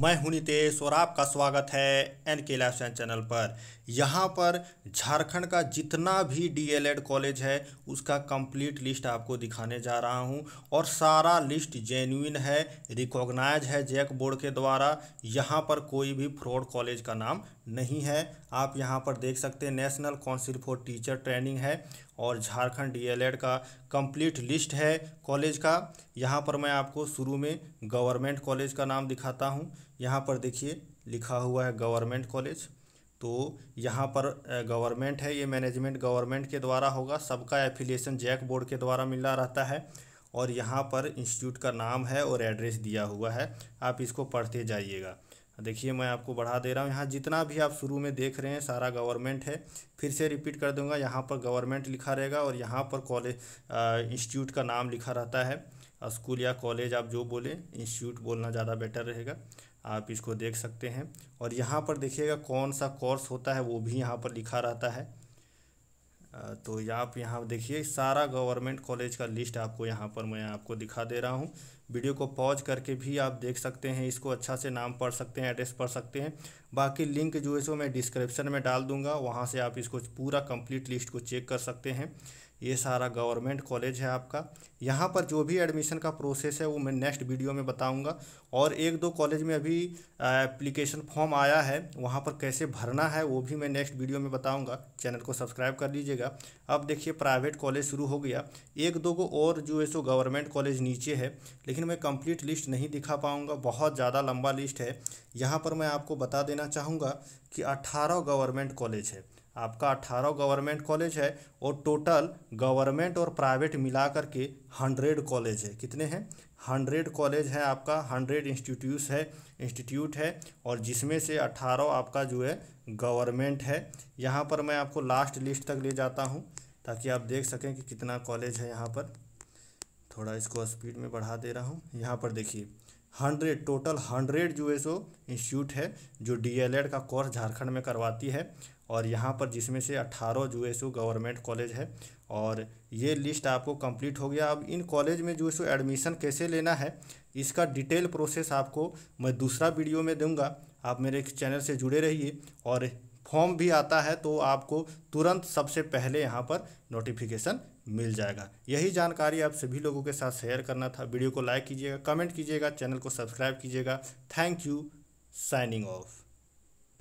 मैं हूं नितेश और आपका स्वागत है एन के लाइफ चैनल पर यहाँ पर झारखंड का जितना भी डीएलएड कॉलेज है उसका कंप्लीट लिस्ट आपको दिखाने जा रहा हूँ और सारा लिस्ट जेन्यून है रिकॉग्नाइज है जैक बोर्ड के द्वारा यहाँ पर कोई भी फ्रॉड कॉलेज का नाम नहीं है आप यहाँ पर देख सकते हैं national council for teacher training है और झारखंड डीएलएड का कंप्लीट लिस्ट है कॉलेज का यहाँ पर मैं आपको शुरू में गवर्नमेंट कॉलेज का नाम दिखाता हूँ यहाँ पर देखिए लिखा हुआ है गवर्नमेंट कॉलेज तो यहाँ पर गवर्नमेंट है ये मैनेजमेंट गवर्नमेंट के द्वारा होगा सबका एफिलिएशन जैक बोर्ड के द्वारा मिला रहता है और यहाँ पर इंस्टीट्यूट का नाम है और एड्रेस दिया हुआ है आप इसको पढ़ते जाइएगा देखिए मैं आपको बढ़ा दे रहा हूँ यहाँ जितना भी आप शुरू में देख रहे हैं सारा गवर्नमेंट है फिर से रिपीट कर दूंगा यहाँ पर गवर्नमेंट लिखा रहेगा और यहाँ पर कॉलेज इंस्टीट्यूट का नाम लिखा रहता है स्कूल या कॉलेज आप जो बोले इंस्टीट्यूट बोलना ज़्यादा बेटर रहेगा आप इसको देख सकते हैं और यहाँ पर देखिएगा कौन सा कोर्स होता है वो भी यहाँ पर लिखा रहता है तो आप यहाँ देखिए सारा गवर्नमेंट कॉलेज का लिस्ट आपको यहाँ पर मैं आपको दिखा दे रहा हूँ वीडियो को पॉज करके भी आप देख सकते हैं इसको अच्छा से नाम पढ़ सकते हैं एड्रेस पढ़ सकते हैं बाकी लिंक जो है सो मैं डिस्क्रिप्शन में डाल दूंगा वहाँ से आप इसको पूरा कंप्लीट लिस्ट को चेक कर सकते हैं ये सारा गवर्नमेंट कॉलेज है आपका यहाँ पर जो भी एडमिशन का प्रोसेस है वो मैं नेक्स्ट वीडियो में बताऊँगा और एक दो कॉलेज में अभी एप्लीकेशन फॉर्म आया है वहाँ पर कैसे भरना है वो भी मैं नेक्स्ट वीडियो में बताऊँगा चैनल को सब्सक्राइब कर लीजिएगा अब देखिए प्राइवेट कॉलेज शुरू हो गया एक दो को और जो है सो गवर्नमेंट कॉलेज नीचे है लेकिन मैं कंप्लीट लिस्ट नहीं दिखा पाऊँगा बहुत ज़्यादा लंबा लिस्ट है यहाँ पर मैं आपको बता देना चाहूँगा कि अट्ठारह गवर्नमेंट कॉलेज है आपका अट्ठारह गवर्नमेंट कॉलेज है और टोटल गवर्नमेंट और प्राइवेट मिला कर के हंड्रेड कॉलेज है कितने हैं हंड्रेड कॉलेज है आपका हंड्रेड इंस्टीट्यूट है इंस्टीट्यूट है और जिसमें से अट्ठारह आपका जो है गवर्नमेंट है यहाँ पर मैं आपको लास्ट लिस्ट तक ले जाता हूँ ताकि आप देख सकें कि कितना कॉलेज है यहाँ पर थोड़ा इसको स्पीड में बढ़ा दे रहा हूँ यहाँ पर देखिए हंड्रेड टोटल हंड्रेड जो है सो इंस्टीट्यूट है जो डीएलएड का कोर्स झारखंड में करवाती है और यहाँ पर जिसमें से अट्ठारह जो है सो गवर्नमेंट कॉलेज है और ये लिस्ट आपको कंप्लीट हो गया अब इन कॉलेज में जो है सो एडमिशन कैसे लेना है इसका डिटेल प्रोसेस आपको मैं दूसरा वीडियो में दूंगा आप मेरे चैनल से जुड़े रहिए और फॉर्म भी आता है तो आपको तुरंत सबसे पहले यहाँ पर नोटिफिकेशन मिल जाएगा यही जानकारी आप सभी लोगों के साथ शेयर करना था वीडियो को लाइक कीजिएगा कमेंट कीजिएगा चैनल को सब्सक्राइब कीजिएगा थैंक यू साइनिंग ऑफ